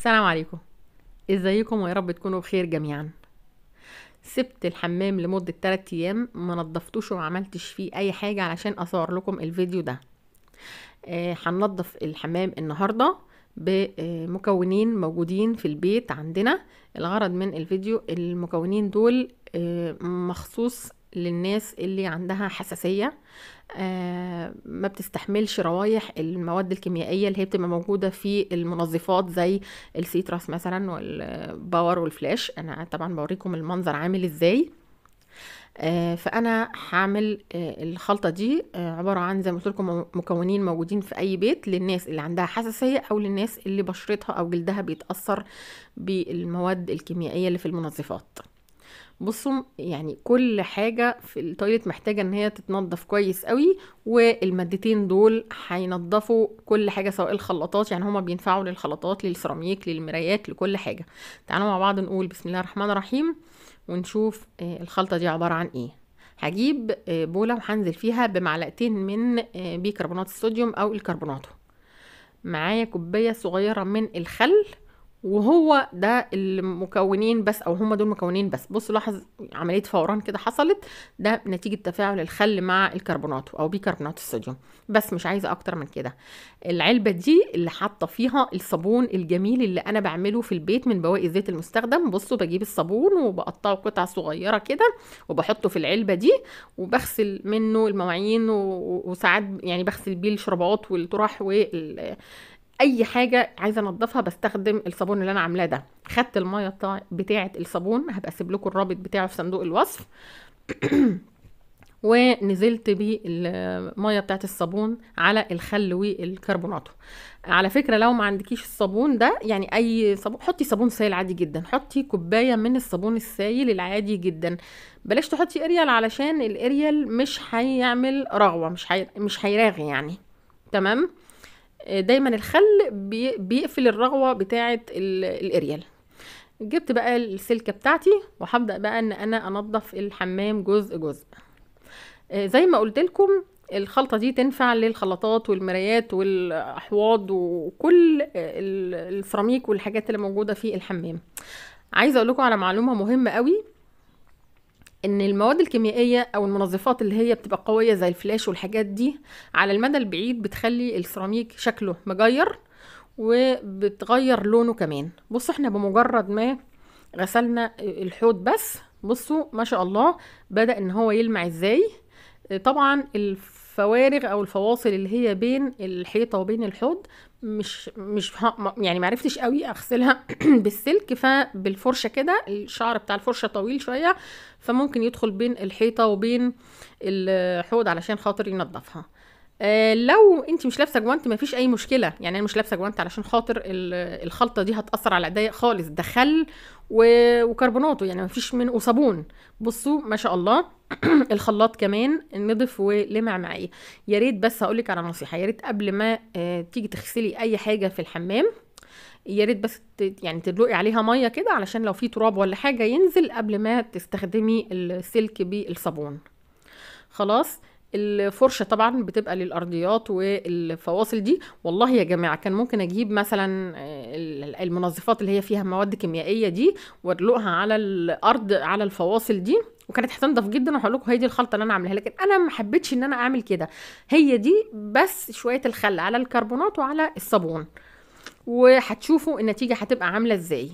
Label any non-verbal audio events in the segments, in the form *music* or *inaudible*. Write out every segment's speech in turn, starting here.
السلام عليكم ازيكم ويا رب تكونوا بخير جميعا سبت الحمام لمدة 3 ايام ما نظفتوش وعملتش فيه اي حاجة علشان اصور لكم الفيديو ده آه، هننظف آه الحمام النهاردة بمكونين موجودين في البيت عندنا الغرض من الفيديو المكونين دول آه مخصوص للناس اللي عندها حساسيه آه ما بتستحملش روايح المواد الكيميائيه اللي هي بتبقى موجوده في المنظفات زي السيتراس مثلا والباور والفلاش انا طبعا بوريكم المنظر عامل ازاي آه فانا هعمل آه الخلطه دي آه، عباره عن زي ما قلت لكم مكونين موجودين في اي بيت للناس اللي عندها حساسيه او للناس اللي بشرتها او جلدها بيتاثر بالمواد الكيميائيه اللي في المنظفات بصوا يعني كل حاجة في التويلت محتاجة ان هي تتنضف كويس قوي والمادتين دول هينضفوا كل حاجة سواء الخلاطات يعني هما بينفعوا للخلاطات للسيراميك للمرايات لكل حاجة تعالوا مع بعض نقول بسم الله الرحمن الرحيم ونشوف آه، الخلطة دي عبارة عن ايه هجيب آه، بولة وهنزل فيها بمعلقتين من آه، بيكربونات الصوديوم او الكربوناتو معايا كوباية صغيرة من الخل وهو ده المكونين بس او هما دول مكونين بس بص لاحظ عمليه فوران كده حصلت ده نتيجه تفاعل الخل مع الكربونات او بيكربونات الصوديوم بس مش عايزه اكتر من كده العلبه دي اللي حاطه فيها الصابون الجميل اللي انا بعمله في البيت من بواقي الزيت المستخدم بصوا بجيب الصابون وبقطعه قطع صغيره كده وبحطه في العلبه دي وبغسل منه المواعين وساعات يعني بغسل بيه الشربات والطرح وال اي حاجه عايزه انضفها بستخدم الصابون اللي انا عاملاه ده خدت الميه بتاعه الصابون هبقى اسيب لكم الرابط بتاعه في صندوق الوصف *clears throat* ونزلت بالميه بتاعت الصابون على الخل والكربوناتو على فكره لو ما عندكيش الصابون ده يعني اي صابون حطي صابون سائل عادي جدا حطي كوبايه من الصابون السائل العادي جدا بلاش تحطي اريال علشان الاريال مش هيعمل رغوه مش حي... مش هيراغي يعني تمام دايما الخل بيقفل الرغوه بتاعه الاريال جبت بقى السلكه بتاعتي وهبدا بقى ان انا انضف الحمام جزء جزء آه، زي ما قلت لكم الخلطه دي تنفع للخلطات والمرايات والاحواض وكل آه، السيراميك والحاجات اللي موجوده في الحمام عايزه اقول لكم على معلومه مهمه قوي ان المواد الكيميائيه او المنظفات اللي هي بتبقى قويه زي الفلاش والحاجات دي على المدى البعيد بتخلي السيراميك شكله مجير وبتغير لونه كمان بص احنا بمجرد ما غسلنا الحوض بس بصوا ما شاء الله بدا ان هو يلمع ازاي طبعا الفوارغ او الفواصل اللي هي بين الحيطه وبين الحوض مش مش ها يعني ما عرفتش قوي اغسلها *clears throat* بالسلك فبالفرشه كده الشعر بتاع الفرشه طويل شويه فممكن يدخل بين الحيطه وبين الحوض علشان خاطر ينضفها آه، لو انت مش لابسه جوانت مفيش اي مشكله يعني انا مش لابسه جوانت علشان خاطر الخلطه دي هتاثر على ايديا خالص ده خل وكربوناته يعني مفيش من وصابون بصوا ما شاء الله *clears throat* الخلاط كمان نضف ولمع معايا يا ريت بس هقولك على نصيحه يا ريت قبل ما آه، تيجي تغسلي اي حاجه في الحمام يا ريت بس يعني تدلقي عليها ميه كده علشان لو في تراب ولا حاجه ينزل قبل ما تستخدمي السلك بالصابون خلاص الفرشه طبعا بتبقى للارضيات والفواصل دي والله يا جماعه كان ممكن اجيب مثلا آه، المنظفات اللي هي فيها مواد كيميائيه دي وادلقها على الارض على الفواصل دي وكانت هتنضف جدا وهقول لكم هي دي الخلطه اللي انا عاملاها لكن انا ما حبيتش ان انا اعمل كده هي دي بس شويه الخل على الكربونات وعلى الصابون وهتشوفوا النتيجه هتبقى عامله ازاي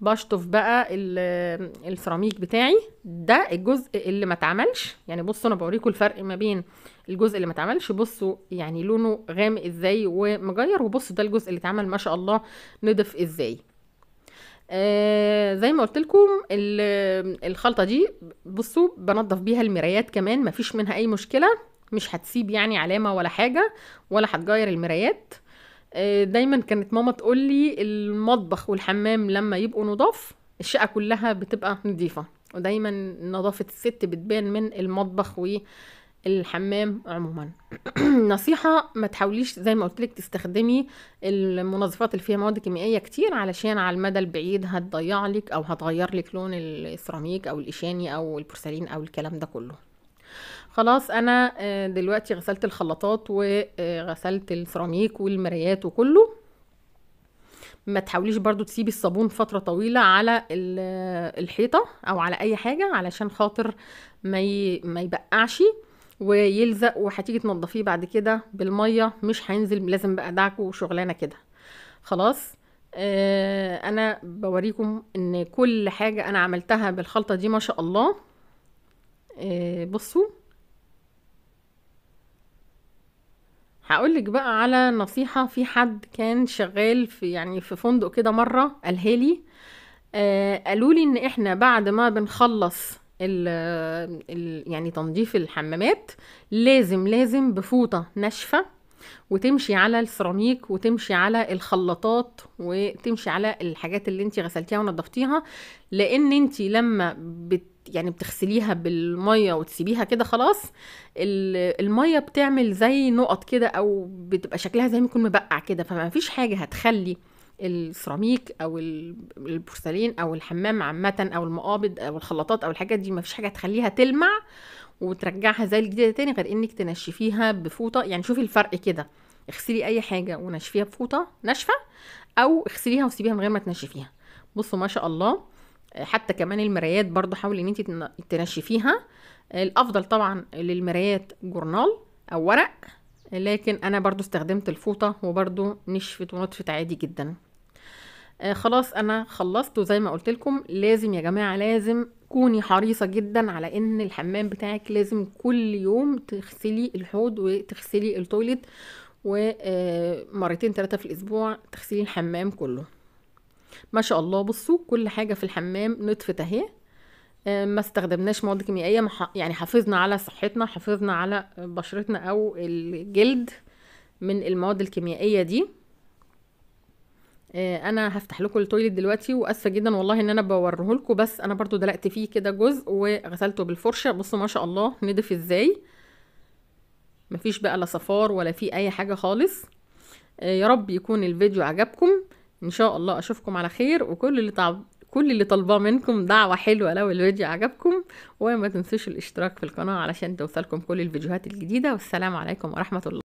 بشطف بقى السيراميك بتاعي ده الجزء اللي ما اتعملش يعني بصوا انا بوريكم الفرق ما بين الجزء اللي ما اتعملش بصوا يعني لونه غامق ازاي ومغير وبصوا ده الجزء اللي اتعمل ما شاء الله نضف ازاي آه زي ما قلت لكم الخلطه دي بصوا بنضف بيها المرايات كمان فيش منها اي مشكله مش هتسيب يعني علامه ولا حاجه ولا هتغير المرايات آه آه، دايما كانت ماما تقول لي المطبخ والحمام لما يبقوا نضاف الشقه كلها بتبقى نظيفه ودايما نظافه الست بتبان من المطبخ والحمام عموما *clears throat* نصيحه ما تحاوليش زي ما قلت لك تستخدمي المنظفات اللي فيها مواد كيميائيه كتير علشان على المدى البعيد هتضيع لك او هتغير لك لون السيراميك او الاشاني او البورسلين او الكلام ده كله خلاص انا آه، دلوقتي غسلت الخلاطات وغسلت آه، السيراميك والمرايات وكله ما تحاوليش برضو تسيبي الصابون فترة طويلة على آه، الحيطة او على اي حاجة علشان خاطر ما ما يبقعش ويلزق وهتيجي تنضفيه بعد كده بالمية مش هينزل لازم بقى دعك وشغلانة كده خلاص آه انا بوريكم ان كل حاجة انا عملتها بالخلطة دي ما شاء الله آه، بصوا هقولك بقى على نصيحة في حد كان شغال في يعني في فندق كده مرة قالها لي آه، قالوا لي ان احنا بعد ما بنخلص الـ الـ يعني تنظيف الحمامات لازم لازم بفوطة ناشفة وتمشي على السيراميك وتمشي على الخلاطات وتمشي على الحاجات اللي انت غسلتيها ونضفتيها لان انت لما بت يعني بتغسليها بالميه وتسيبيها كده خلاص الميه بتعمل زي نقط كده او بتبقى شكلها زي ما يكون مبقع كده فما فيش حاجه هتخلي السيراميك او البورسلين او الحمام عامه او المقابض او الخلاطات او الحاجات دي مفيش حاجه تخليها تلمع وترجعها زي الجديده تاني غير انك تنشفيها بفوطه يعني شوفي الفرق كده اغسلي اي حاجه ونشفيها بفوطه ناشفه او اغسليها وسيبيها من غير ما تنشفيها بصوا ما شاء الله حتى كمان المرايات برضو حاولي ان انت تنشفيها الافضل طبعا للمرايات جورنال او ورق لكن انا برضو استخدمت الفوطه وبرضو نشفت ونطفت عادي جدا آه خلاص انا خلصت وزي ما قلت لكم لازم يا جماعه لازم كوني حريصه جدا على ان الحمام بتاعك لازم كل يوم تغسلي الحوض وتغسلي التويليت ومرتين آه، ثلاثه في الاسبوع تغسلي الحمام كله ما شاء الله بصوا كل حاجه في الحمام نطفت اهي آه، ما استخدمناش مواد كيميائيه يعني حافظنا على صحتنا حافظنا على بشرتنا او الجلد من المواد الكيميائيه دي آه، انا هفتح لكم التويليت دلوقتي واسفه جدا والله ان انا بوريه لكم بس انا برضو دلقت فيه كده جزء وغسلته بالفرشه بصوا ما شاء الله نضف ازاي مفيش بقى لا صفار ولا في اي حاجه خالص آه، يا رب يكون الفيديو عجبكم ان شاء الله اشوفكم على خير وكل اللي طعب كل اللي طالباه منكم دعوه حلوه لو الفيديو عجبكم وما تنسوش الاشتراك في القناه علشان توصلكم كل الفيديوهات الجديده والسلام عليكم ورحمه الله